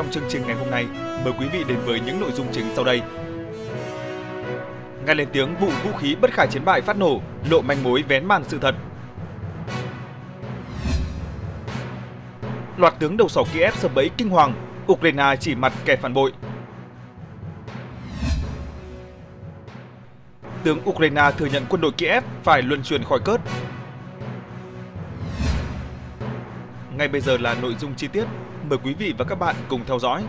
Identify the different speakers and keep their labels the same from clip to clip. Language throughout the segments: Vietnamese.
Speaker 1: trong chương trình ngày hôm nay,
Speaker 2: mời quý vị đến với những nội dung chính sau đây. Ngay lên tiếng vụ vũ khí bất
Speaker 3: khả chiến bại phát nổ, lộ manh mối vén màn sự thật. Loạt tướng đầu sỏ Kiev sập bẫy kinh hoàng, Ukraine chỉ mặt kẻ phản bội. Tướng Ukraine thừa nhận quân đội Kiev phải luân chuyển khỏi cớt. Ngay bây giờ là nội dung chi tiết mời quý vị và các bạn cùng theo dõi.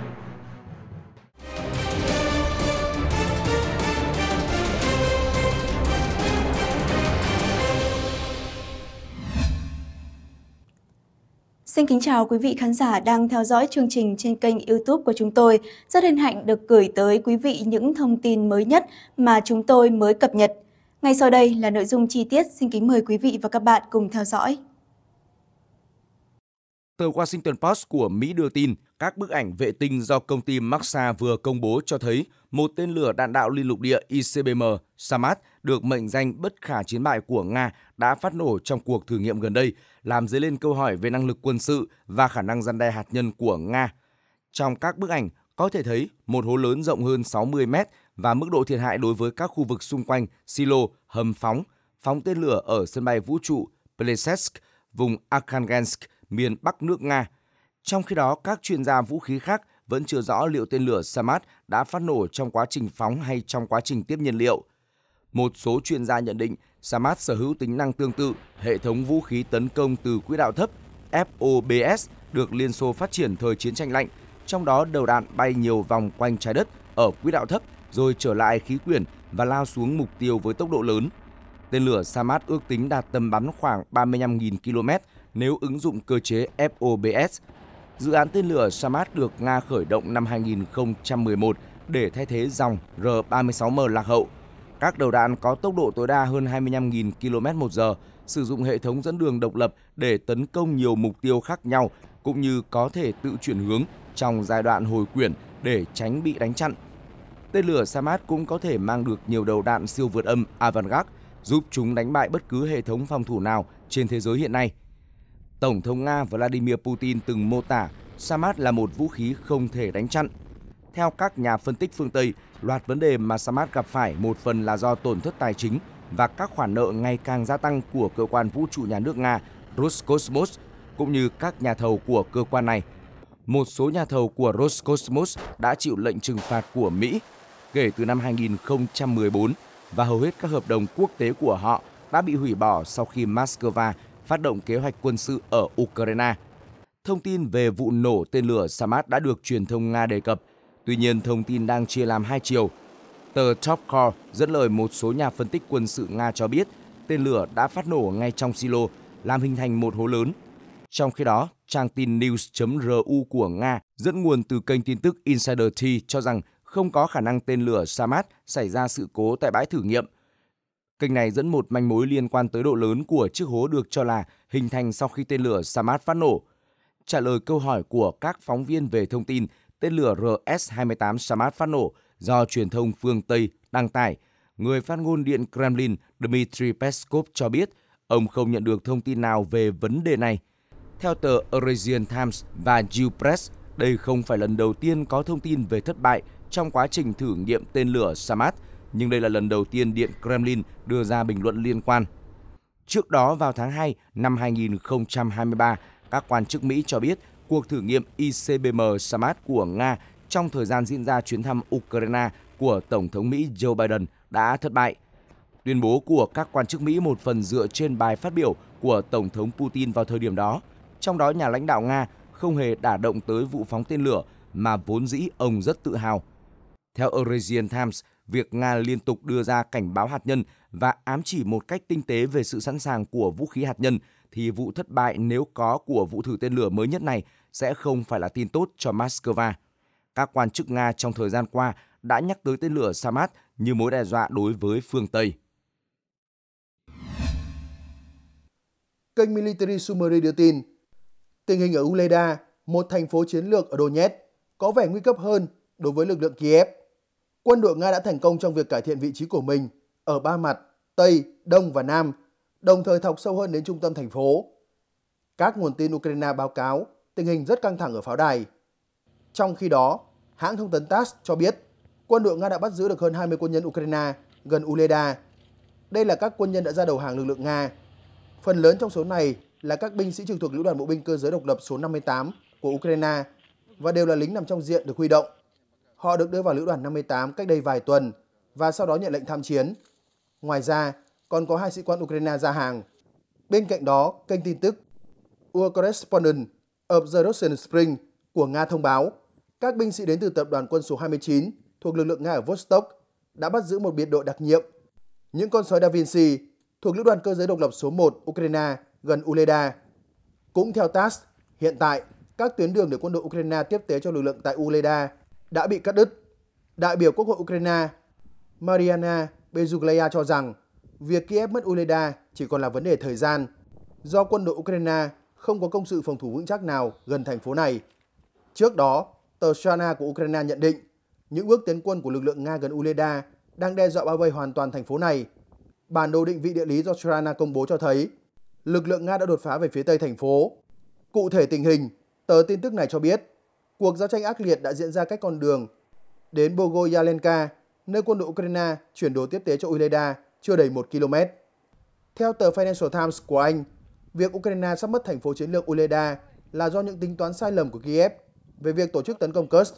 Speaker 2: Xin kính chào quý vị khán giả đang theo dõi chương trình trên kênh YouTube của chúng tôi. Rất hân hạnh được gửi tới quý vị những thông tin mới nhất mà chúng tôi mới cập nhật. Ngay sau đây là nội dung chi tiết, xin kính mời quý vị và các bạn cùng theo dõi. Tờ Washington Post của Mỹ đưa tin các bức ảnh vệ tinh do công ty Maxa vừa công bố cho thấy một tên lửa đạn đạo liên lục địa ICBM Samat được mệnh danh bất khả chiến bại của Nga đã phát nổ trong cuộc thử nghiệm gần đây, làm dấy lên câu hỏi về năng lực quân sự và khả năng gian đe hạt nhân của Nga. Trong các bức ảnh, có thể thấy một hố lớn rộng hơn 60 mét và mức độ thiệt hại đối với các khu vực xung quanh silo, hầm phóng, phóng tên lửa ở sân bay vũ trụ Plesetsk, vùng Arkhangelsk miền Bắc nước Nga. Trong khi đó, các chuyên gia vũ khí khác vẫn chưa rõ liệu tên lửa Samad đã phát nổ trong quá trình phóng hay trong quá trình tiếp nhiên liệu. Một số chuyên gia nhận định Samad sở hữu tính năng tương tự hệ thống vũ khí tấn công từ quỹ đạo thấp FOBS được Liên Xô phát triển thời chiến tranh lạnh, trong đó đầu đạn bay nhiều vòng quanh trái đất ở quỹ đạo thấp rồi trở lại khí quyển và lao xuống mục tiêu với tốc độ lớn. Tên lửa Samad ước tính đạt tầm bắn khoảng 35.000 km nếu ứng dụng cơ chế FOBS. Dự án tên lửa Samad được Nga khởi động năm 2011 để thay thế dòng R-36M lạc hậu. Các đầu đạn có tốc độ tối đa hơn 25.000 km/h, sử dụng hệ thống dẫn đường độc lập để tấn công nhiều mục tiêu khác nhau, cũng như có thể tự chuyển hướng trong giai đoạn hồi quyển để tránh bị đánh chặn. Tên lửa Samad cũng có thể mang được nhiều đầu đạn siêu vượt âm Avangard, giúp chúng đánh bại bất cứ hệ thống phòng thủ nào trên thế giới hiện nay – Tổng thống Nga Vladimir Putin từng mô tả Samat là một vũ khí không thể đánh chặn. Theo các nhà phân tích phương Tây, loạt vấn đề mà Samat gặp phải một phần là do tổn thất tài chính và các khoản nợ ngày càng gia tăng của cơ quan vũ trụ nhà nước Nga Roscosmos cũng như các nhà thầu của cơ quan này. Một số nhà thầu của Roscosmos đã chịu lệnh trừng phạt của Mỹ kể từ năm 2014 và hầu hết các hợp đồng quốc tế của họ đã bị hủy bỏ sau khi Moscow phát động kế hoạch quân sự ở Ukraine. Thông tin về vụ nổ tên lửa Samad đã được truyền thông Nga đề cập, tuy nhiên thông tin đang chia làm hai chiều. Tờ Topcore dẫn lời một số nhà phân tích quân sự Nga cho biết tên lửa đã phát nổ ngay trong silo, làm hình thành một hố lớn. Trong khi đó, trang tin news.ru của Nga dẫn nguồn từ kênh tin tức Insider T cho rằng không có khả năng tên lửa Samad xảy ra sự cố tại bãi thử nghiệm – Kênh này dẫn một manh mối liên quan tới độ lớn của chiếc hố được cho là hình thành sau khi tên lửa Samad phát nổ. Trả lời câu hỏi của các phóng viên về thông tin tên lửa RS-28 Samad phát nổ do truyền thông phương Tây đăng tải, người phát ngôn Điện Kremlin Dmitry Peskov cho biết ông không nhận được thông tin nào về vấn đề này. Theo tờ Eurasian Times và Press, đây không phải lần đầu tiên có thông tin về thất bại trong quá trình thử nghiệm tên lửa Samad – nhưng đây là lần đầu tiên Điện Kremlin đưa ra bình luận liên quan. Trước đó vào tháng 2 năm 2023, các quan chức Mỹ cho biết cuộc thử nghiệm ICBM Samad của Nga trong thời gian diễn ra chuyến thăm Ukraine của Tổng thống Mỹ Joe Biden đã thất bại. Tuyên bố của các quan chức Mỹ một phần dựa trên bài phát biểu của Tổng thống Putin vào thời điểm đó, trong đó nhà lãnh đạo Nga không hề đả động tới vụ phóng tên lửa mà vốn dĩ ông rất tự hào. Theo Eurasian Times, việc Nga liên tục đưa ra cảnh báo hạt nhân và ám chỉ một cách tinh tế về sự sẵn sàng của vũ khí hạt nhân thì vụ thất bại nếu có của vụ thử tên lửa mới nhất này sẽ không phải là tin tốt cho Moscow. Các quan chức Nga trong thời gian qua đã nhắc tới tên lửa Samat như mối đe dọa đối với phương Tây.
Speaker 1: Kênh Military Summary đưa tin, tình hình ở Uleda, một thành phố chiến lược ở Donetsk, có vẻ nguy cấp hơn đối với lực lượng Kiev quân đội Nga đã thành công trong việc cải thiện vị trí của mình ở ba mặt Tây, Đông và Nam, đồng thời thọc sâu hơn đến trung tâm thành phố. Các nguồn tin Ukraine báo cáo tình hình rất căng thẳng ở pháo đài. Trong khi đó, hãng thông tấn TASS cho biết quân đội Nga đã bắt giữ được hơn 20 quân nhân Ukraine gần Uleda. Đây là các quân nhân đã ra đầu hàng lực lượng Nga. Phần lớn trong số này là các binh sĩ trực thuộc Lữ đoàn Bộ binh Cơ giới Độc lập số 58 của Ukraine và đều là lính nằm trong diện được huy động. Họ được đưa vào lữ đoàn 58 cách đây vài tuần và sau đó nhận lệnh tham chiến. Ngoài ra, còn có hai sĩ quan Ukraine ra hàng. Bên cạnh đó, kênh tin tức War Correspondent of the Russian Spring của Nga thông báo các binh sĩ đến từ tập đoàn quân số 29 thuộc lực lượng Nga ở Vostok đã bắt giữ một biệt đội đặc nhiệm. Những con sói Da Vinci thuộc lữ đoàn cơ giới độc lập số 1 Ukraine gần Uleda. Cũng theo TASS, hiện tại các tuyến đường để quân đội Ukraine tiếp tế cho lực lượng tại Uleda đã bị cắt đứt. Đại biểu Quốc hội Ukraine Mariana Bezugleya cho rằng việc Kiev mất Uleda chỉ còn là vấn đề thời gian do quân đội Ukraine không có công sự phòng thủ vững chắc nào gần thành phố này. Trước đó, tờ Shana của Ukraine nhận định những bước tiến quân của lực lượng Nga gần Uleda đang đe dọa bao vây hoàn toàn thành phố này. Bản đồ định vị địa lý do Shana công bố cho thấy lực lượng Nga đã đột phá về phía tây thành phố. Cụ thể tình hình, tờ tin tức này cho biết Cuộc giao tranh ác liệt đã diễn ra cách con đường đến Bogoyalenka, nơi quân đội Ukraine chuyển đồ tiếp tế cho Uleda chưa đầy 1 km. Theo tờ Financial Times của Anh, việc Ukraine sắp mất thành phố chiến lược Uleda là do những tính toán sai lầm của Kiev về việc tổ chức tấn công Kursk.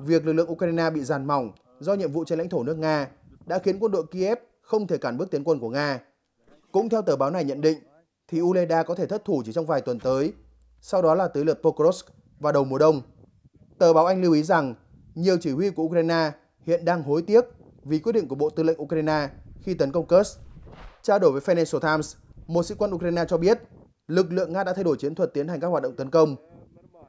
Speaker 1: Việc lực lượng Ukraine bị giàn mỏng do nhiệm vụ trên lãnh thổ nước Nga đã khiến quân đội Kiev không thể cản bước tiến quân của Nga. Cũng theo tờ báo này nhận định, thì Uleda có thể thất thủ chỉ trong vài tuần tới, sau đó là tới lượt Pokrovsk vào đầu mùa đông. Tờ báo Anh lưu ý rằng nhiều chỉ huy của Ukraine hiện đang hối tiếc vì quyết định của Bộ Tư lệnh Ukraine khi tấn công Kursk. Trao đổi với Financial Times, một sĩ quan Ukraine cho biết lực lượng Nga đã thay đổi chiến thuật tiến hành các hoạt động tấn công.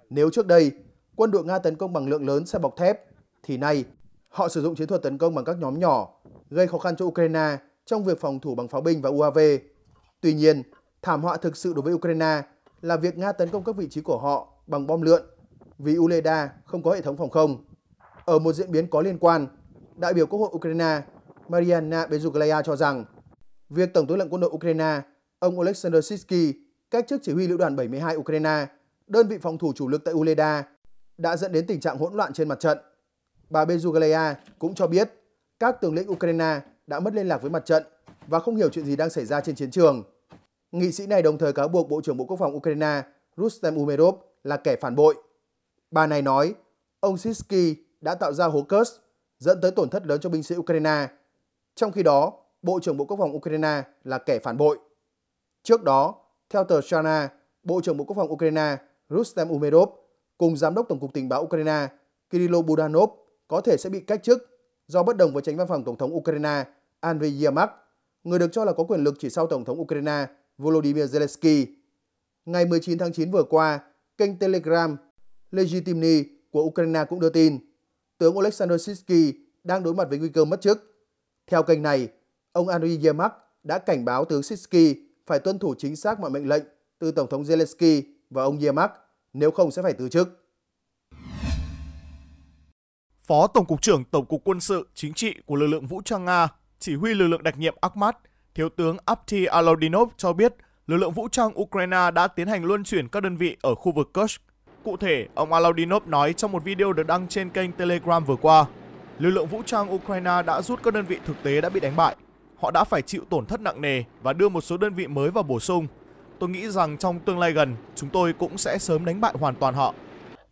Speaker 1: Nếu trước đây, quân đội Nga tấn công bằng lượng lớn xe bọc thép, thì nay họ sử dụng chiến thuật tấn công bằng các nhóm nhỏ, gây khó khăn cho Ukraine trong việc phòng thủ bằng pháo binh và UAV. Tuy nhiên, thảm họa thực sự đối với Ukraine là việc Nga tấn công các vị trí của họ bằng bom lượn vì Uleda không có hệ thống phòng không. Ở một diễn biến có liên quan, đại biểu Quốc hội Ukraine Mariana Bezuglaya cho rằng việc Tổng tư lệnh quân đội Ukraine ông Oleksandr Sitsky cách chức chỉ huy lữ đoàn 72 Ukraine, đơn vị phòng thủ chủ lực tại Uleda, đã dẫn đến tình trạng hỗn loạn trên mặt trận. Bà Bezuglaya cũng cho biết các tướng lĩnh Ukraine đã mất liên lạc với mặt trận và không hiểu chuyện gì đang xảy ra trên chiến trường. Nghị sĩ này đồng thời cáo buộc Bộ trưởng Bộ Quốc phòng Ukraine Rustem Umerov là kẻ phản bội Bà này nói, ông Sisky đã tạo ra hố Kursk dẫn tới tổn thất lớn cho binh sĩ Ukraine. Trong khi đó, Bộ trưởng Bộ Quốc phòng Ukraine là kẻ phản bội. Trước đó, theo tờ Shana, Bộ trưởng Bộ Quốc phòng Ukraine Rustem Umerov cùng Giám đốc Tổng cục Tình báo Ukraine Kirilo Budanov có thể sẽ bị cách chức do bất đồng với tránh văn phòng Tổng thống Ukraine Andriy Yermak, người được cho là có quyền lực chỉ sau Tổng thống Ukraine Volodymyr Zelensky. Ngày 19 tháng 9 vừa qua, kênh Telegram Legitimny của Ukraine cũng đưa tin, tướng Oleksandr Sitsky đang đối mặt với nguy cơ mất chức. Theo kênh này, ông Andriy Yermak đã cảnh báo tướng Sitsky phải tuân thủ chính xác mọi mệnh lệnh từ Tổng thống Zelensky và ông Yermak, nếu không sẽ phải từ chức. Phó
Speaker 3: Tổng cục trưởng Tổng cục Quân sự Chính trị của lực lượng vũ trang Nga, chỉ huy lực lượng đặc nhiệm Akhmat, Thiếu tướng Apti Alodinov cho biết lực lượng vũ trang Ukraine đã tiến hành luân chuyển các đơn vị ở khu vực Kursk cụ thể, ông Aladinov nói trong một video được đăng trên kênh Telegram vừa qua. Lực lượng vũ trang Ukraine đã rút các đơn vị thực tế đã bị đánh bại. Họ đã phải chịu tổn thất nặng nề và đưa một số đơn vị mới vào bổ sung. Tôi nghĩ rằng trong tương lai gần, chúng tôi cũng sẽ sớm đánh bại hoàn toàn họ.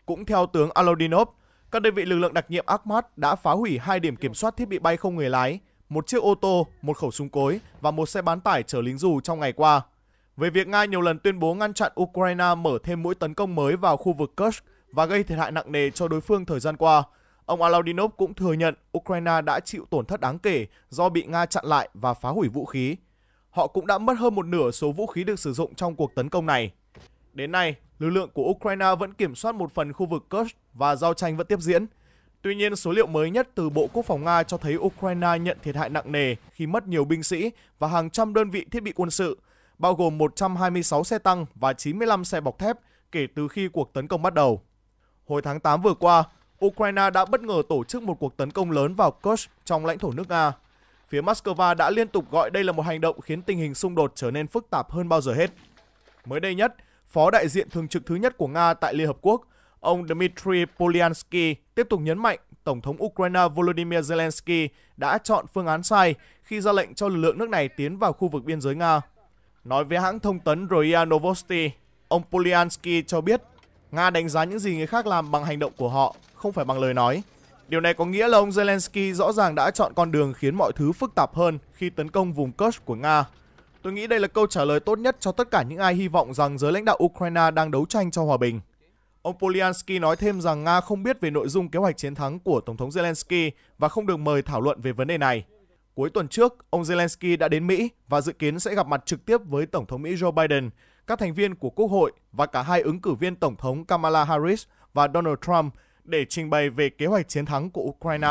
Speaker 3: Cũng theo tướng Aladinov, các đơn vị lực lượng đặc nhiệm Akhmat đã phá hủy hai điểm kiểm soát thiết bị bay không người lái, một chiếc ô tô, một khẩu súng cối và một xe bán tải chở lính dù trong ngày qua về việc Nga nhiều lần tuyên bố ngăn chặn Ukraine mở thêm mũi tấn công mới vào khu vực Kursk và gây thiệt hại nặng nề cho đối phương thời gian qua. Ông Alaudinov cũng thừa nhận Ukraine đã chịu tổn thất đáng kể do bị Nga chặn lại và phá hủy vũ khí. Họ cũng đã mất hơn một nửa số vũ khí được sử dụng trong cuộc tấn công này. Đến nay, lực lượng của Ukraine vẫn kiểm soát một phần khu vực Kursk và giao tranh vẫn tiếp diễn. Tuy nhiên, số liệu mới nhất từ Bộ Quốc phòng Nga cho thấy Ukraine nhận thiệt hại nặng nề khi mất nhiều binh sĩ và hàng trăm đơn vị thiết bị quân sự – bao gồm 126 xe tăng và 95 xe bọc thép kể từ khi cuộc tấn công bắt đầu. Hồi tháng 8 vừa qua, Ukraine đã bất ngờ tổ chức một cuộc tấn công lớn vào Kursk trong lãnh thổ nước Nga. Phía Moscow đã liên tục gọi đây là một hành động khiến tình hình xung đột trở nên phức tạp hơn bao giờ hết. Mới đây nhất, Phó đại diện thường trực thứ nhất của Nga tại Liên Hợp Quốc, ông Dmitry Polyansky tiếp tục nhấn mạnh Tổng thống Ukraine Volodymyr Zelensky đã chọn phương án sai khi ra lệnh cho lực lượng nước này tiến vào khu vực biên giới Nga. Nói với hãng thông tấn Ria Novosti, ông Polyansky cho biết Nga đánh giá những gì người khác làm bằng hành động của họ, không phải bằng lời nói. Điều này có nghĩa là ông Zelensky rõ ràng đã chọn con đường khiến mọi thứ phức tạp hơn khi tấn công vùng Kursk của Nga. Tôi nghĩ đây là câu trả lời tốt nhất cho tất cả những ai hy vọng rằng giới lãnh đạo Ukraine đang đấu tranh cho hòa bình. Ông Polyansky nói thêm rằng Nga không biết về nội dung kế hoạch chiến thắng của Tổng thống Zelensky và không được mời thảo luận về vấn đề này. Cuối tuần trước, ông Zelensky đã đến Mỹ và dự kiến sẽ gặp mặt trực tiếp với Tổng thống Mỹ Joe Biden, các thành viên của Quốc hội và cả hai ứng cử viên Tổng thống Kamala Harris và Donald Trump để trình bày về kế hoạch chiến thắng của
Speaker 2: Ukraine.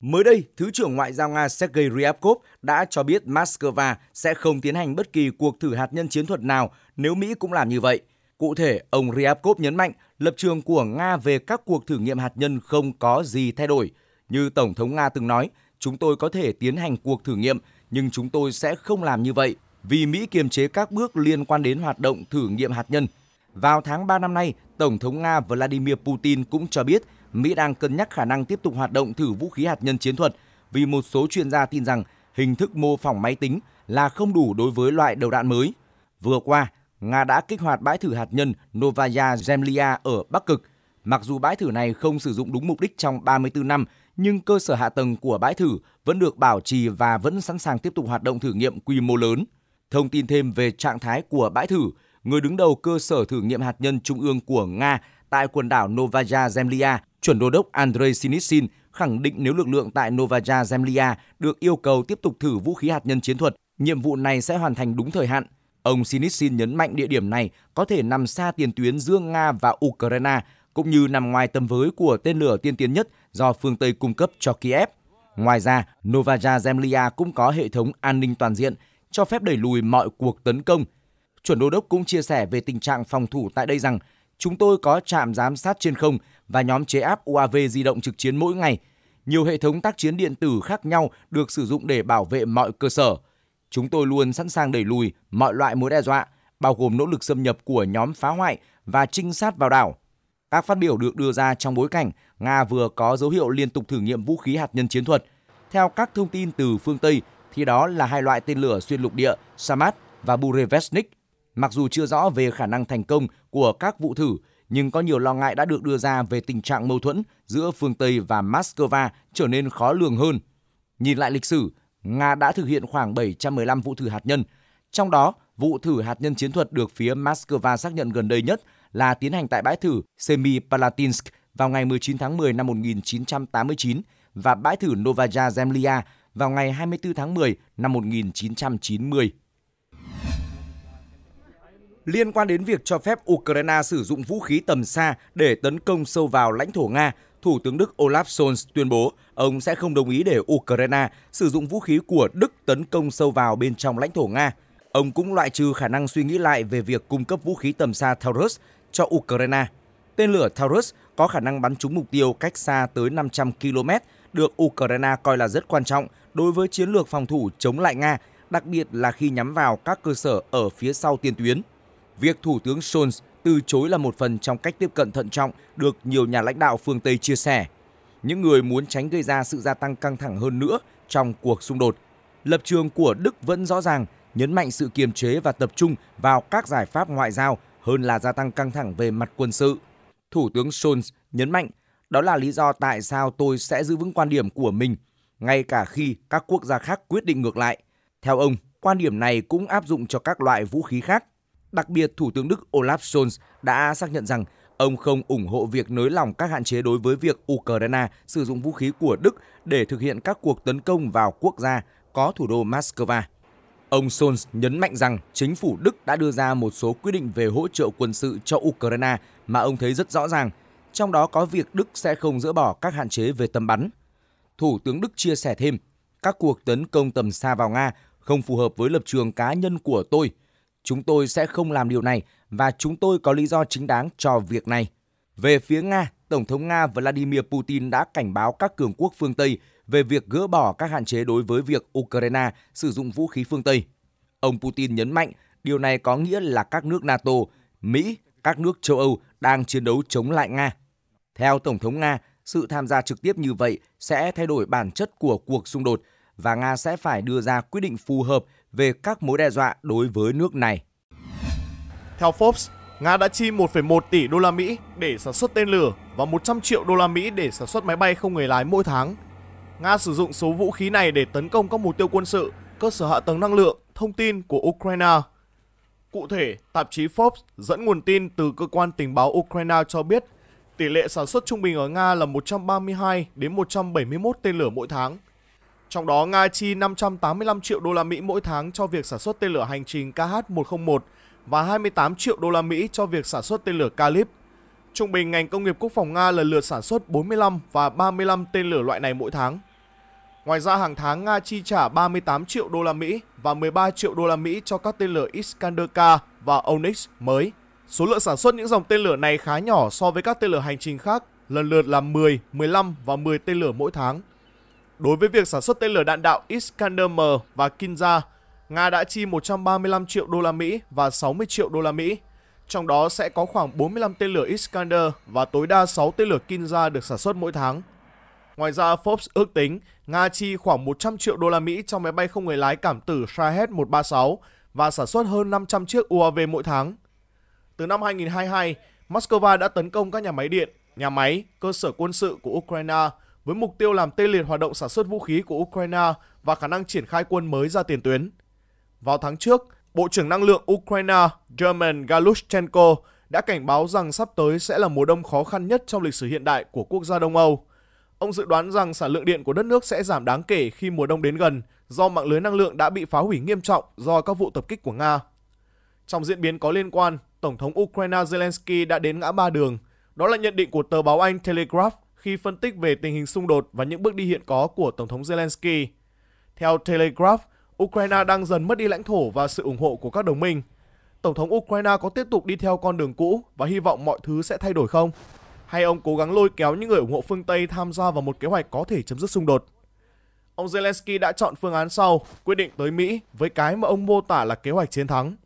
Speaker 2: Mới đây, Thứ trưởng Ngoại giao Nga Sergei Ryabkov đã cho biết Moscow sẽ không tiến hành bất kỳ cuộc thử hạt nhân chiến thuật nào nếu Mỹ cũng làm như vậy. Cụ thể, ông Ryabkov nhấn mạnh lập trường của Nga về các cuộc thử nghiệm hạt nhân không có gì thay đổi. Như Tổng thống Nga từng nói, chúng tôi có thể tiến hành cuộc thử nghiệm, nhưng chúng tôi sẽ không làm như vậy vì Mỹ kiềm chế các bước liên quan đến hoạt động thử nghiệm hạt nhân. Vào tháng 3 năm nay, Tổng thống Nga Vladimir Putin cũng cho biết Mỹ đang cân nhắc khả năng tiếp tục hoạt động thử vũ khí hạt nhân chiến thuật vì một số chuyên gia tin rằng hình thức mô phỏng máy tính là không đủ đối với loại đầu đạn mới. Vừa qua, Nga đã kích hoạt bãi thử hạt nhân Novaya Zemlya ở Bắc Cực. Mặc dù bãi thử này không sử dụng đúng mục đích trong 34 năm nhưng cơ sở hạ tầng của bãi thử vẫn được bảo trì và vẫn sẵn sàng tiếp tục hoạt động thử nghiệm quy mô lớn. Thông tin thêm về trạng thái của bãi thử, người đứng đầu cơ sở thử nghiệm hạt nhân trung ương của Nga tại quần đảo Novaya Zemlya, chuẩn đô đốc Andrei Sinitsin khẳng định nếu lực lượng tại Novaya Zemlya được yêu cầu tiếp tục thử vũ khí hạt nhân chiến thuật, nhiệm vụ này sẽ hoàn thành đúng thời hạn. Ông Sinitsin nhấn mạnh địa điểm này có thể nằm xa tiền tuyến giữa Nga và Ukraine, cũng như nằm ngoài tầm với của tên lửa tiên tiến nhất do phương Tây cung cấp cho Kiev. Ngoài ra, Novaja Zemlya cũng có hệ thống an ninh toàn diện, cho phép đẩy lùi mọi cuộc tấn công. Chuẩn đô đốc cũng chia sẻ về tình trạng phòng thủ tại đây rằng chúng tôi có trạm giám sát trên không và nhóm chế áp UAV di động trực chiến mỗi ngày. Nhiều hệ thống tác chiến điện tử khác nhau được sử dụng để bảo vệ mọi cơ sở. Chúng tôi luôn sẵn sàng đẩy lùi mọi loại mối đe dọa, bao gồm nỗ lực xâm nhập của nhóm phá hoại và trinh sát vào đảo. Các phát biểu được đưa ra trong bối cảnh Nga vừa có dấu hiệu liên tục thử nghiệm vũ khí hạt nhân chiến thuật. Theo các thông tin từ phương Tây, thì đó là hai loại tên lửa xuyên lục địa Samat và Burevestnik. Mặc dù chưa rõ về khả năng thành công của các vụ thử, nhưng có nhiều lo ngại đã được đưa ra về tình trạng mâu thuẫn giữa phương Tây và Moscow trở nên khó lường hơn. Nhìn lại lịch sử, Nga đã thực hiện khoảng 715 vụ thử hạt nhân, trong đó vụ thử hạt nhân chiến thuật được phía Moscow xác nhận gần đây nhất là tiến hành tại bãi thử Semipalatinsk vào ngày 19 tháng 10 năm 1989 và bãi thử Novaya Zemlya vào ngày 24 tháng 10 năm 1990. Liên quan đến việc cho phép Ukraine sử dụng vũ khí tầm xa để tấn công sâu vào lãnh thổ Nga, Thủ tướng Đức Olaf Scholz tuyên bố ông sẽ không đồng ý để Ukraine sử dụng vũ khí của Đức tấn công sâu vào bên trong lãnh thổ Nga. Ông cũng loại trừ khả năng suy nghĩ lại về việc cung cấp vũ khí tầm xa Taurus cho Ukraine. Tên lửa Taurus có khả năng bắn trúng mục tiêu cách xa tới 500 km, được Ukraine coi là rất quan trọng đối với chiến lược phòng thủ chống lại Nga, đặc biệt là khi nhắm vào các cơ sở ở phía sau tiền tuyến. Việc Thủ tướng Scholz từ chối là một phần trong cách tiếp cận thận trọng được nhiều nhà lãnh đạo phương Tây chia sẻ. Những người muốn tránh gây ra sự gia tăng căng thẳng hơn nữa trong cuộc xung đột. Lập trường của Đức vẫn rõ ràng, nhấn mạnh sự kiềm chế và tập trung vào các giải pháp ngoại giao hơn là gia tăng căng thẳng về mặt quân sự. Thủ tướng Scholz nhấn mạnh đó là lý do tại sao tôi sẽ giữ vững quan điểm của mình, ngay cả khi các quốc gia khác quyết định ngược lại. Theo ông, quan điểm này cũng áp dụng cho các loại vũ khí khác. Đặc biệt, Thủ tướng Đức Olaf Scholz đã xác nhận rằng ông không ủng hộ việc nới lỏng các hạn chế đối với việc Ukraine sử dụng vũ khí của Đức để thực hiện các cuộc tấn công vào quốc gia có thủ đô Moscow. Ông Scholz nhấn mạnh rằng chính phủ Đức đã đưa ra một số quy định về hỗ trợ quân sự cho Ukraine mà ông thấy rất rõ ràng, trong đó có việc Đức sẽ không dỡ bỏ các hạn chế về tầm bắn. Thủ tướng Đức chia sẻ thêm, các cuộc tấn công tầm xa vào Nga không phù hợp với lập trường cá nhân của tôi. Chúng tôi sẽ không làm điều này và chúng tôi có lý do chính đáng cho việc này. Về phía Nga, Tổng thống Nga Vladimir Putin đã cảnh báo các cường quốc phương Tây về việc gỡ bỏ các hạn chế đối với việc Ukraine sử dụng vũ khí phương Tây. Ông Putin nhấn mạnh điều này có nghĩa là các nước NATO, Mỹ, các nước châu Âu đang chiến đấu chống lại Nga. Theo Tổng thống Nga, sự tham gia trực tiếp như vậy sẽ thay đổi bản chất của cuộc xung đột và Nga sẽ phải đưa ra quyết định phù hợp về các mối đe dọa đối với nước này. Theo Forbes,
Speaker 3: Nga đã chi 1,1 tỷ đô la Mỹ để sản xuất tên lửa và 100 triệu đô la Mỹ để sản xuất máy bay không người lái mỗi tháng – Nga sử dụng số vũ khí này để tấn công các mục tiêu quân sự, cơ sở hạ tầng năng lượng, thông tin của Ukraine. Cụ thể, tạp chí Forbes dẫn nguồn tin từ cơ quan tình báo Ukraine cho biết tỷ lệ sản xuất trung bình ở Nga là 132 đến 171 tên lửa mỗi tháng. Trong đó, Nga chi 585 triệu đô la Mỹ mỗi tháng cho việc sản xuất tên lửa hành trình KH-101 và 28 triệu đô la Mỹ cho việc sản xuất tên lửa Kalib. Trung bình ngành công nghiệp quốc phòng Nga lần lượt sản xuất 45 và 35 tên lửa loại này mỗi tháng. Ngoài ra hàng tháng Nga chi trả 38 triệu đô la Mỹ và 13 triệu đô la Mỹ cho các tên lửa Iskander-K và Onyx mới. Số lượng sản xuất những dòng tên lửa này khá nhỏ so với các tên lửa hành trình khác, lần lượt là 10, 15 và 10 tên lửa mỗi tháng. Đối với việc sản xuất tên lửa đạn đạo Iskander-M và Kinza, Nga đã chi 135 triệu đô la Mỹ và 60 triệu đô la Mỹ. Trong đó sẽ có khoảng 45 tên lửa Iskander và tối đa 6 tên lửa Kinza được sản xuất mỗi tháng. Ngoài ra, Forbes ước tính Nga chi khoảng 100 triệu đô la Mỹ cho máy bay không người lái cảm tử Shahed 136 và sản xuất hơn 500 chiếc UAV mỗi tháng. Từ năm 2022, Moscow đã tấn công các nhà máy điện, nhà máy, cơ sở quân sự của Ukraine với mục tiêu làm tê liệt hoạt động sản xuất vũ khí của Ukraine và khả năng triển khai quân mới ra tiền tuyến. Vào tháng trước, Bộ trưởng Năng lượng Ukraine German Galushchenko đã cảnh báo rằng sắp tới sẽ là mùa đông khó khăn nhất trong lịch sử hiện đại của quốc gia Đông Âu. Ông dự đoán rằng sản lượng điện của đất nước sẽ giảm đáng kể khi mùa đông đến gần do mạng lưới năng lượng đã bị phá hủy nghiêm trọng do các vụ tập kích của Nga. Trong diễn biến có liên quan, Tổng thống Ukraine Zelensky đã đến ngã ba đường. Đó là nhận định của tờ báo Anh Telegraph khi phân tích về tình hình xung đột và những bước đi hiện có của Tổng thống Zelensky. Theo Telegraph, Ukraine đang dần mất đi lãnh thổ và sự ủng hộ của các đồng minh. Tổng thống Ukraine có tiếp tục đi theo con đường cũ và hy vọng mọi thứ sẽ thay đổi không? hay ông cố gắng lôi kéo những người ủng hộ phương Tây tham gia vào một kế hoạch có thể chấm dứt xung đột. Ông Zelensky đã chọn phương án sau, quyết định tới Mỹ với cái mà ông mô tả là kế hoạch chiến thắng.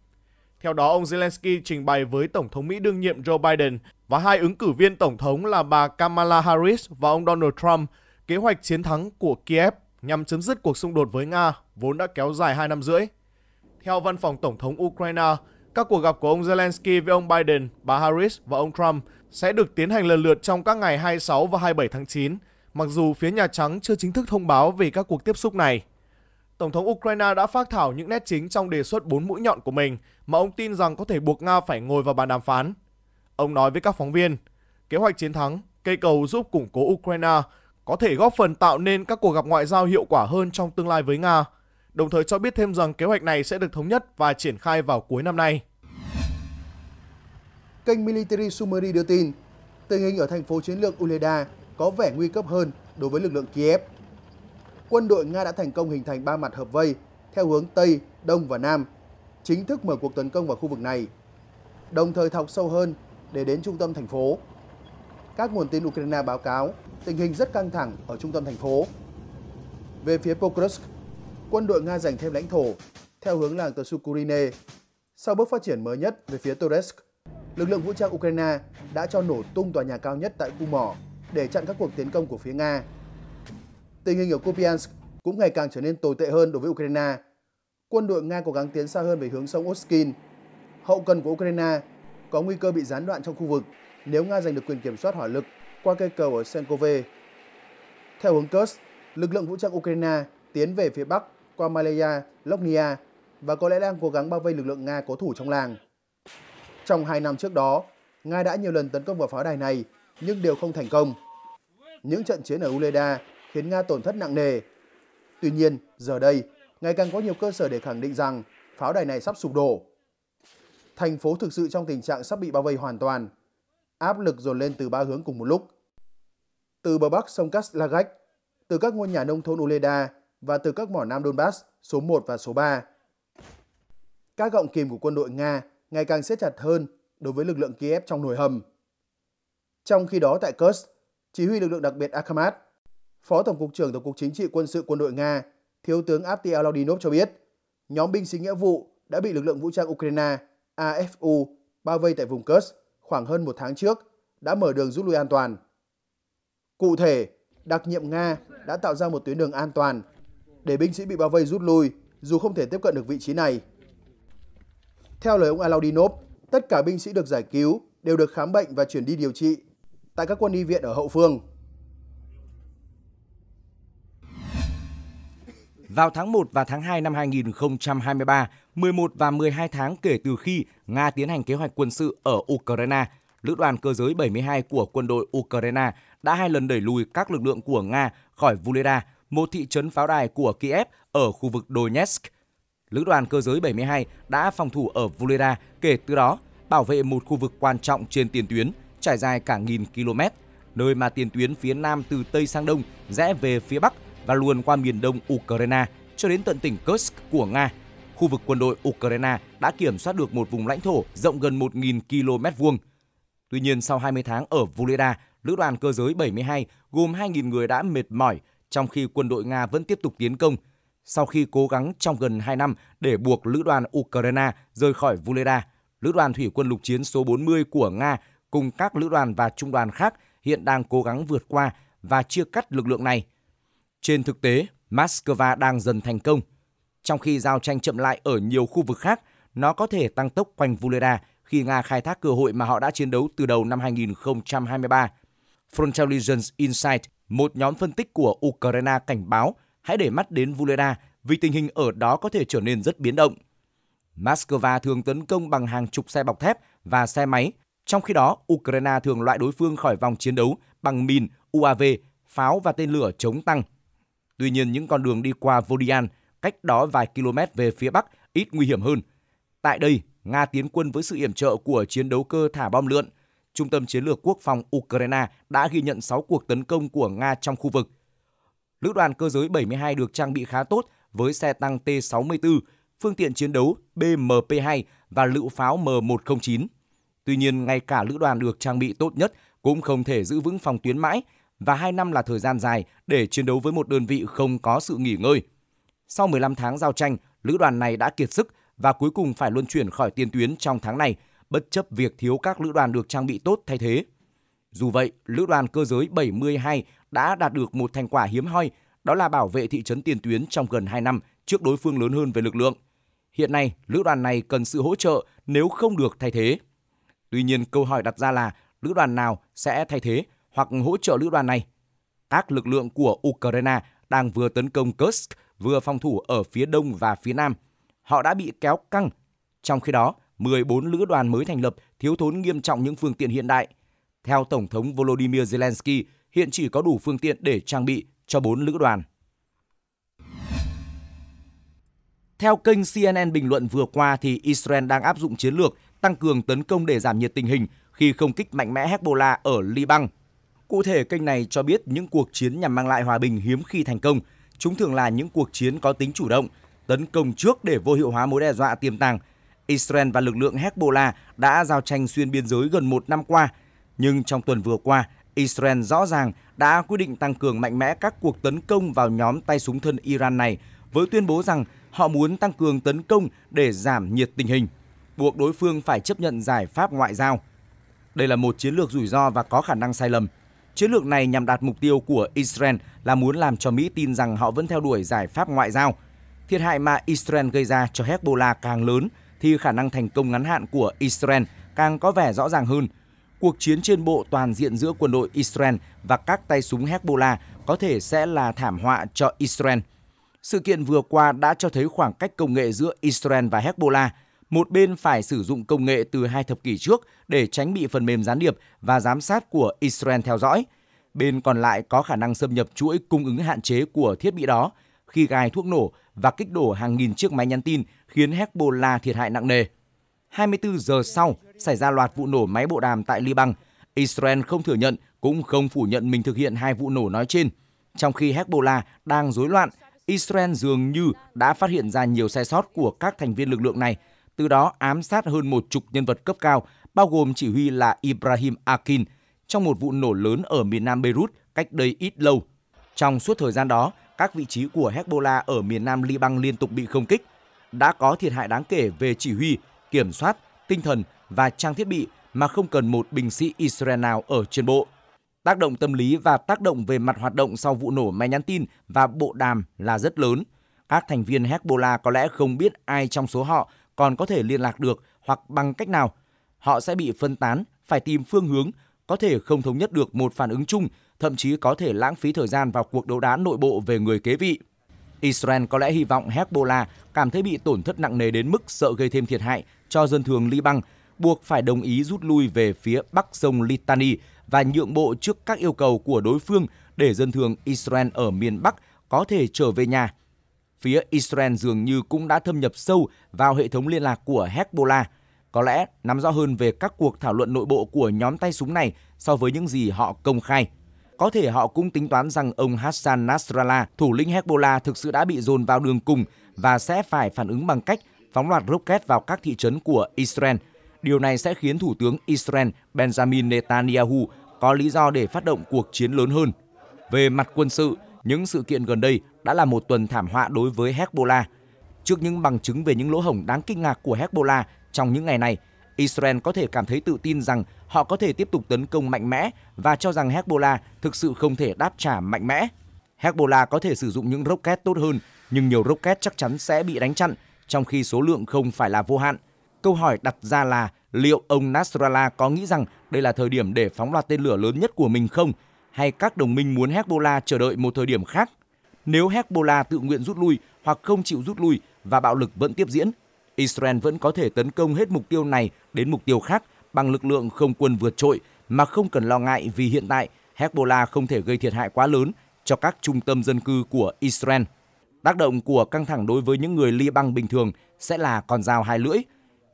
Speaker 3: Theo đó, ông Zelensky trình bày với Tổng thống Mỹ đương nhiệm Joe Biden và hai ứng cử viên Tổng thống là bà Kamala Harris và ông Donald Trump kế hoạch chiến thắng của Kiev nhằm chấm dứt cuộc xung đột với Nga vốn đã kéo dài 2 năm rưỡi. Theo văn phòng Tổng thống Ukraine, các cuộc gặp của ông Zelensky với ông Biden, bà Harris và ông Trump – sẽ được tiến hành lần lượt trong các ngày 26 và 27 tháng 9, mặc dù phía Nhà Trắng chưa chính thức thông báo về các cuộc tiếp xúc này. Tổng thống Ukraine đã phát thảo những nét chính trong đề xuất bốn mũi nhọn của mình mà ông tin rằng có thể buộc Nga phải ngồi vào bàn đàm phán. Ông nói với các phóng viên, kế hoạch chiến thắng, cây cầu giúp củng cố Ukraine có thể góp phần tạo nên các cuộc gặp ngoại giao hiệu quả hơn trong tương lai với Nga, đồng thời cho biết thêm rằng kế hoạch này sẽ được thống nhất và triển khai vào cuối năm nay.
Speaker 1: Kênh Military Summary đưa tin, tình hình ở thành phố chiến lược Uleda có vẻ nguy cấp hơn đối với lực lượng Kiev. Quân đội Nga đã thành công hình thành ba mặt hợp vây theo hướng Tây, Đông và Nam, chính thức mở cuộc tấn công vào khu vực này, đồng thời thọc sâu hơn để đến trung tâm thành phố. Các nguồn tin Ukraine báo cáo tình hình rất căng thẳng ở trung tâm thành phố. Về phía Pokrovsk, quân đội Nga giành thêm lãnh thổ theo hướng làng Tsukurine. Sau bước phát triển mới nhất về phía Toretsk, lực lượng vũ trang Ukraine đã cho nổ tung tòa nhà cao nhất tại khu mỏ để chặn các cuộc tiến công của phía Nga. Tình hình ở Kupiansk cũng ngày càng trở nên tồi tệ hơn đối với Ukraine. Quân đội Nga cố gắng tiến xa hơn về hướng sông Oskin. Hậu cần của Ukraine có nguy cơ bị gián đoạn trong khu vực nếu Nga giành được quyền kiểm soát hỏa lực qua cây cầu ở Senkove. Theo hướng Kursk, lực lượng vũ trang Ukraine tiến về phía Bắc qua Malaya, Loknia và có lẽ đang cố gắng bao vây lực lượng Nga cố thủ trong làng. Trong hai năm trước đó, Nga đã nhiều lần tấn công vào pháo đài này nhưng đều không thành công. Những trận chiến ở Uleda khiến Nga tổn thất nặng nề. Tuy nhiên, giờ đây, ngày càng có nhiều cơ sở để khẳng định rằng pháo đài này sắp sụp đổ. Thành phố thực sự trong tình trạng sắp bị bao vây hoàn toàn. Áp lực dồn lên từ ba hướng cùng một lúc. Từ bờ bắc sông Kaslagach, từ các ngôi nhà nông thôn Uleda và từ các mỏ Nam Donbass số 1 và số 3. Các gọng kìm của quân đội Nga ngày càng siết chặt hơn đối với lực lượng Kiev trong nồi hầm. Trong khi đó tại Kursk, chỉ huy lực lượng đặc biệt Akhmat, Phó Tổng cục trưởng Tổng cục Chính trị Quân sự Quân đội Nga, Thiếu tướng Apti Alodinov cho biết, nhóm binh sĩ nghĩa vụ đã bị lực lượng vũ trang Ukraine AFU bao vây tại vùng Kursk khoảng hơn một tháng trước, đã mở đường rút lui an toàn. Cụ thể, đặc nhiệm Nga đã tạo ra một tuyến đường an toàn để binh sĩ bị bao vây rút lui dù không thể tiếp cận được vị trí này. Theo lời ông Alaudinov, tất cả binh sĩ được giải cứu đều được khám bệnh và chuyển đi điều trị tại các quân y viện ở hậu phương. Vào
Speaker 2: tháng 1 và tháng 2 năm 2023, 11 và 12 tháng kể từ khi Nga tiến hành kế hoạch quân sự ở Ukraine, Lữ đoàn cơ giới 72 của quân đội Ukraine đã hai lần đẩy lùi các lực lượng của Nga khỏi Vuleda, một thị trấn pháo đài của Kiev ở khu vực Donetsk – Lữ đoàn cơ giới 72 đã phòng thủ ở Vuleda kể từ đó, bảo vệ một khu vực quan trọng trên tiền tuyến trải dài cả nghìn km, nơi mà tiền tuyến phía nam từ Tây sang Đông rẽ về phía Bắc và luồn qua miền đông Ukraine cho đến tận tỉnh Kursk của Nga. Khu vực quân đội Ukraine đã kiểm soát được một vùng lãnh thổ rộng gần 1.000 km vuông. Tuy nhiên, sau 20 tháng ở Vuleda, lữ đoàn cơ giới 72 gồm 2.000 người đã mệt mỏi, trong khi quân đội Nga vẫn tiếp tục tiến công – sau khi cố gắng trong gần 2 năm để buộc lữ đoàn Ukraine rời khỏi Vuleda. Lữ đoàn thủy quân lục chiến số 40 của Nga cùng các lữ đoàn và trung đoàn khác hiện đang cố gắng vượt qua và chia cắt lực lượng này. Trên thực tế, Moscow đang dần thành công. Trong khi giao tranh chậm lại ở nhiều khu vực khác, nó có thể tăng tốc quanh Vuleda khi Nga khai thác cơ hội mà họ đã chiến đấu từ đầu năm 2023. Frontier Insight, một nhóm phân tích của Ukraine cảnh báo – hãy để mắt đến Vuleda vì tình hình ở đó có thể trở nên rất biến động. Moscow thường tấn công bằng hàng chục xe bọc thép và xe máy, trong khi đó Ukraine thường loại đối phương khỏi vòng chiến đấu bằng mìn, UAV, pháo và tên lửa chống tăng. Tuy nhiên, những con đường đi qua Vodian, cách đó vài km về phía bắc, ít nguy hiểm hơn. Tại đây, Nga tiến quân với sự yểm trợ của chiến đấu cơ thả bom lượn. Trung tâm Chiến lược Quốc phòng Ukraine đã ghi nhận 6 cuộc tấn công của Nga trong khu vực – Lữ đoàn cơ giới 72 được trang bị khá tốt với xe tăng T-64, phương tiện chiến đấu BMP-2 và lựu pháo M109. Tuy nhiên, ngay cả lữ đoàn được trang bị tốt nhất cũng không thể giữ vững phòng tuyến mãi và 2 năm là thời gian dài để chiến đấu với một đơn vị không có sự nghỉ ngơi. Sau 15 tháng giao tranh, lữ đoàn này đã kiệt sức và cuối cùng phải luân chuyển khỏi tiền tuyến trong tháng này, bất chấp việc thiếu các lữ đoàn được trang bị tốt thay thế. Dù vậy, lữ đoàn cơ giới 72 đã đạt được một thành quả hiếm hoi, đó là bảo vệ thị trấn tiền tuyến trong gần 2 năm trước đối phương lớn hơn về lực lượng. Hiện nay, lữ đoàn này cần sự hỗ trợ nếu không được thay thế. Tuy nhiên, câu hỏi đặt ra là lữ đoàn nào sẽ thay thế hoặc hỗ trợ lữ đoàn này? Các lực lượng của Ukraine đang vừa tấn công Kursk, vừa phòng thủ ở phía đông và phía nam. Họ đã bị kéo căng. Trong khi đó, 14 lữ đoàn mới thành lập thiếu thốn nghiêm trọng những phương tiện hiện đại. Theo Tổng thống Volodymyr Zelensky, hiện chỉ có đủ phương tiện để trang bị cho 4 lữ đoàn. Theo kênh CNN bình luận vừa qua thì Israel đang áp dụng chiến lược tăng cường tấn công để giảm nhiệt tình hình khi không kích mạnh mẽ Hezbollah ở Liban. Cụ thể, kênh này cho biết những cuộc chiến nhằm mang lại hòa bình hiếm khi thành công. Chúng thường là những cuộc chiến có tính chủ động, tấn công trước để vô hiệu hóa mối đe dọa tiềm tàng. Israel và lực lượng Hezbollah đã giao tranh xuyên biên giới gần một năm qua, nhưng trong tuần vừa qua, Israel rõ ràng đã quyết định tăng cường mạnh mẽ các cuộc tấn công vào nhóm tay súng thân Iran này với tuyên bố rằng họ muốn tăng cường tấn công để giảm nhiệt tình hình, buộc đối phương phải chấp nhận giải pháp ngoại giao. Đây là một chiến lược rủi ro và có khả năng sai lầm. Chiến lược này nhằm đạt mục tiêu của Israel là muốn làm cho Mỹ tin rằng họ vẫn theo đuổi giải pháp ngoại giao. Thiệt hại mà Israel gây ra cho Hezbollah càng lớn thì khả năng thành công ngắn hạn của Israel càng có vẻ rõ ràng hơn – cuộc chiến trên bộ toàn diện giữa quân đội Israel và các tay súng Hezbollah có thể sẽ là thảm họa cho Israel. Sự kiện vừa qua đã cho thấy khoảng cách công nghệ giữa Israel và Hezbollah. Một bên phải sử dụng công nghệ từ hai thập kỷ trước để tránh bị phần mềm gián điệp và giám sát của Israel theo dõi. Bên còn lại có khả năng xâm nhập chuỗi cung ứng hạn chế của thiết bị đó khi gài thuốc nổ và kích đổ hàng nghìn chiếc máy nhắn tin khiến Hezbollah thiệt hại nặng nề. 24 giờ sau xảy ra loạt vụ nổ máy bộ đàm tại Liban. Israel không thừa nhận cũng không phủ nhận mình thực hiện hai vụ nổ nói trên. Trong khi Hezbollah đang rối loạn, Israel dường như đã phát hiện ra nhiều sai sót của các thành viên lực lượng này, từ đó ám sát hơn một chục nhân vật cấp cao, bao gồm chỉ huy là Ibrahim Akin, trong một vụ nổ lớn ở miền nam Beirut cách đây ít lâu. Trong suốt thời gian đó, các vị trí của Hezbollah ở miền nam Liban liên tục bị không kích. Đã có thiệt hại đáng kể về chỉ huy kiểm soát, tinh thần và trang thiết bị mà không cần một binh sĩ Israel nào ở trên bộ. Tác động tâm lý và tác động về mặt hoạt động sau vụ nổ máy nhắn tin và bộ đàm là rất lớn. Các thành viên Hezbollah có lẽ không biết ai trong số họ còn có thể liên lạc được hoặc bằng cách nào. Họ sẽ bị phân tán, phải tìm phương hướng, có thể không thống nhất được một phản ứng chung, thậm chí có thể lãng phí thời gian vào cuộc đấu đá nội bộ về người kế vị. Israel có lẽ hy vọng Hezbollah cảm thấy bị tổn thất nặng nề đến mức sợ gây thêm thiệt hại cho dân thường Liban buộc phải đồng ý rút lui về phía bắc sông Litani và nhượng bộ trước các yêu cầu của đối phương để dân thường Israel ở miền Bắc có thể trở về nhà. Phía Israel dường như cũng đã thâm nhập sâu vào hệ thống liên lạc của Hezbollah, có lẽ nắm rõ hơn về các cuộc thảo luận nội bộ của nhóm tay súng này so với những gì họ công khai. Có thể họ cũng tính toán rằng ông Hassan Nasrallah, thủ lĩnh Hezbollah thực sự đã bị dồn vào đường cùng và sẽ phải phản ứng bằng cách phóng loạt rocket vào các thị trấn của Israel. Điều này sẽ khiến Thủ tướng Israel Benjamin Netanyahu có lý do để phát động cuộc chiến lớn hơn. Về mặt quân sự, những sự kiện gần đây đã là một tuần thảm họa đối với Hezbollah. Trước những bằng chứng về những lỗ hổng đáng kinh ngạc của Hezbollah trong những ngày này, Israel có thể cảm thấy tự tin rằng họ có thể tiếp tục tấn công mạnh mẽ và cho rằng Hezbollah thực sự không thể đáp trả mạnh mẽ. Hezbollah có thể sử dụng những rocket tốt hơn, nhưng nhiều rocket chắc chắn sẽ bị đánh chặn trong khi số lượng không phải là vô hạn. Câu hỏi đặt ra là liệu ông Nasrallah có nghĩ rằng đây là thời điểm để phóng loạt tên lửa lớn nhất của mình không? Hay các đồng minh muốn Hezbollah chờ đợi một thời điểm khác? Nếu Hezbollah tự nguyện rút lui hoặc không chịu rút lui và bạo lực vẫn tiếp diễn, Israel vẫn có thể tấn công hết mục tiêu này đến mục tiêu khác bằng lực lượng không quân vượt trội mà không cần lo ngại vì hiện tại Hezbollah không thể gây thiệt hại quá lớn cho các trung tâm dân cư của Israel. Tác động của căng thẳng đối với những người li băng bình thường sẽ là con dao hai lưỡi,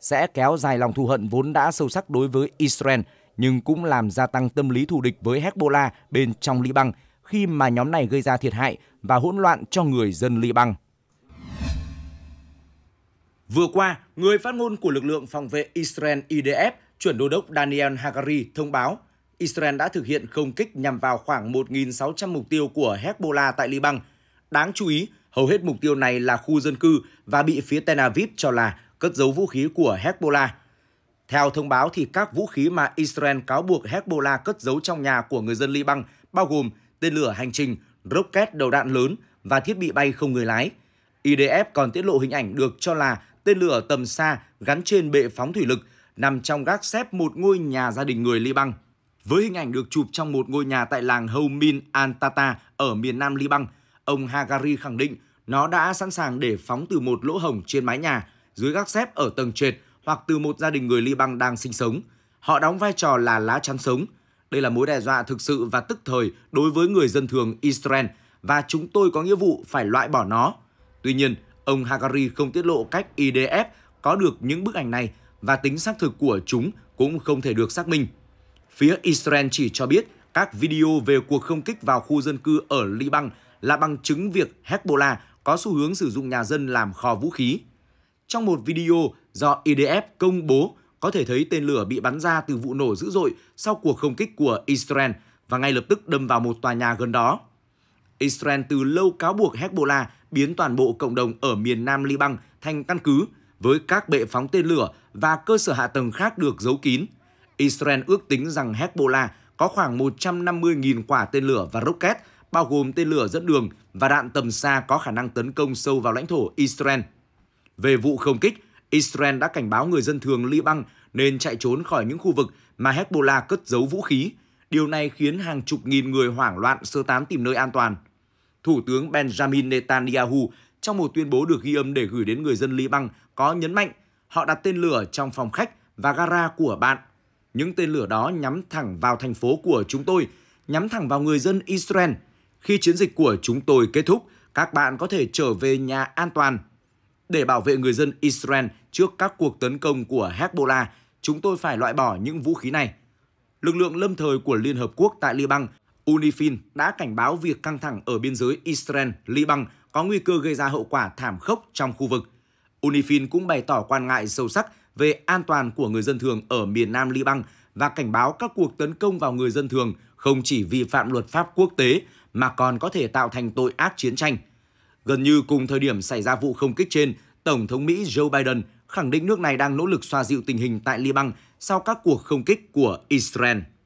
Speaker 2: sẽ kéo dài lòng thù hận vốn đã sâu sắc đối với Israel nhưng cũng làm gia tăng tâm lý thù địch với Hezbollah bên trong Liban khi mà nhóm này gây ra thiệt hại và hỗn loạn cho người dân Liban. Vừa qua, người phát ngôn của lực lượng phòng vệ Israel IDF, chuẩn đô đốc Daniel Hagari thông báo Israel đã thực hiện không kích nhằm vào khoảng 1.600 mục tiêu của Hezbollah tại Liban. Đáng chú ý, Hầu hết mục tiêu này là khu dân cư và bị phía Tel Aviv cho là cất giấu vũ khí của Hezbollah. Theo thông báo thì các vũ khí mà Israel cáo buộc Hezbollah cất giấu trong nhà của người dân Liban bao gồm tên lửa hành trình, rocket đầu đạn lớn và thiết bị bay không người lái. IDF còn tiết lộ hình ảnh được cho là tên lửa tầm xa gắn trên bệ phóng thủy lực nằm trong gác xếp một ngôi nhà gia đình người Liban. Với hình ảnh được chụp trong một ngôi nhà tại làng Homin Antata ở miền nam Liban, ông Hagari khẳng định nó đã sẵn sàng để phóng từ một lỗ hổng trên mái nhà, dưới gác xếp ở tầng trệt hoặc từ một gia đình người Liban đang sinh sống. Họ đóng vai trò là lá chắn sống. Đây là mối đe dọa thực sự và tức thời đối với người dân thường Israel và chúng tôi có nghĩa vụ phải loại bỏ nó. Tuy nhiên, ông Hagari không tiết lộ cách IDF có được những bức ảnh này và tính xác thực của chúng cũng không thể được xác minh. Phía Israel chỉ cho biết các video về cuộc không kích vào khu dân cư ở Liban là bằng chứng việc Hezbollah có xu hướng sử dụng nhà dân làm kho vũ khí. Trong một video do IDF e công bố, có thể thấy tên lửa bị bắn ra từ vụ nổ dữ dội sau cuộc không kích của Israel và ngay lập tức đâm vào một tòa nhà gần đó. Israel từ lâu cáo buộc Hezbollah biến toàn bộ cộng đồng ở miền Nam Liban thành căn cứ với các bệ phóng tên lửa và cơ sở hạ tầng khác được giấu kín. Israel ước tính rằng Hezbollah có khoảng 150.000 quả tên lửa và rocket bao gồm tên lửa dẫn đường và đạn tầm xa có khả năng tấn công sâu vào lãnh thổ Israel. Về vụ không kích, Israel đã cảnh báo người dân thường Liban nên chạy trốn khỏi những khu vực mà Hezbollah cất giấu vũ khí. Điều này khiến hàng chục nghìn người hoảng loạn sơ tán tìm nơi an toàn. Thủ tướng Benjamin Netanyahu trong một tuyên bố được ghi âm để gửi đến người dân Liban có nhấn mạnh họ đặt tên lửa trong phòng khách và gara của bạn. Những tên lửa đó nhắm thẳng vào thành phố của chúng tôi, nhắm thẳng vào người dân Israel – khi chiến dịch của chúng tôi kết thúc, các bạn có thể trở về nhà an toàn. Để bảo vệ người dân Israel trước các cuộc tấn công của Hezbollah, chúng tôi phải loại bỏ những vũ khí này. Lực lượng lâm thời của Liên Hợp Quốc tại Liban, UNIFIL, đã cảnh báo việc căng thẳng ở biên giới Israel-Liban có nguy cơ gây ra hậu quả thảm khốc trong khu vực. UNIFIL cũng bày tỏ quan ngại sâu sắc về an toàn của người dân thường ở miền nam Liban và cảnh báo các cuộc tấn công vào người dân thường không chỉ vi phạm luật pháp quốc tế mà còn có thể tạo thành tội ác chiến tranh. Gần như cùng thời điểm xảy ra vụ không kích trên, Tổng thống Mỹ Joe Biden khẳng định nước này đang nỗ lực xoa dịu tình hình tại Liban sau các cuộc không kích của Israel.